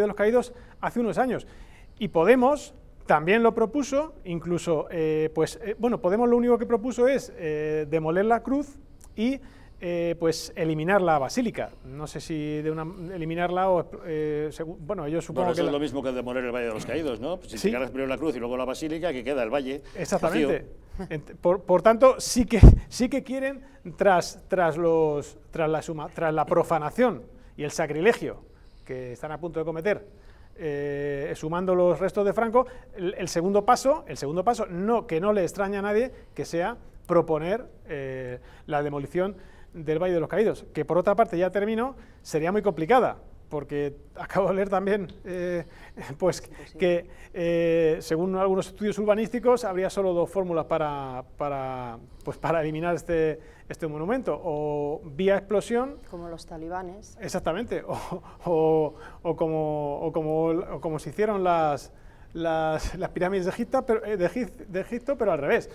de los Caídos hace unos años. Y Podemos también lo propuso, incluso, eh, pues, eh, bueno, Podemos lo único que propuso es eh, demoler la cruz y pues eliminar la basílica. No sé si de eliminarla o, bueno, yo supongo bueno, que... es lo mismo que demoler el Valle de los Caídos, ¿no? Pues si se primero la cruz y luego la basílica, que queda el valle Exactamente. Por, por, tanto, sí que, sí que quieren, tras, tras, los, tras, la tras la profanación y el sacrilegio que están a punto de cometer, eh, sumando los restos de Franco, el, segundo paso, el segundo paso, no, que no le extraña a nadie, que sea proponer eh, la demolición del Valle de los Caídos, que por otra parte, ya termino, sería muy complicada, porque acabo de leer también eh, pues, pues que eh, según algunos estudios urbanísticos habría solo dos fórmulas para, para, pues para eliminar este, este monumento, o vía explosión... Como los talibanes. Exactamente, o, como, o como, se hicieron las, las, las, pirámides de eh, de, Egipto, pero al revés.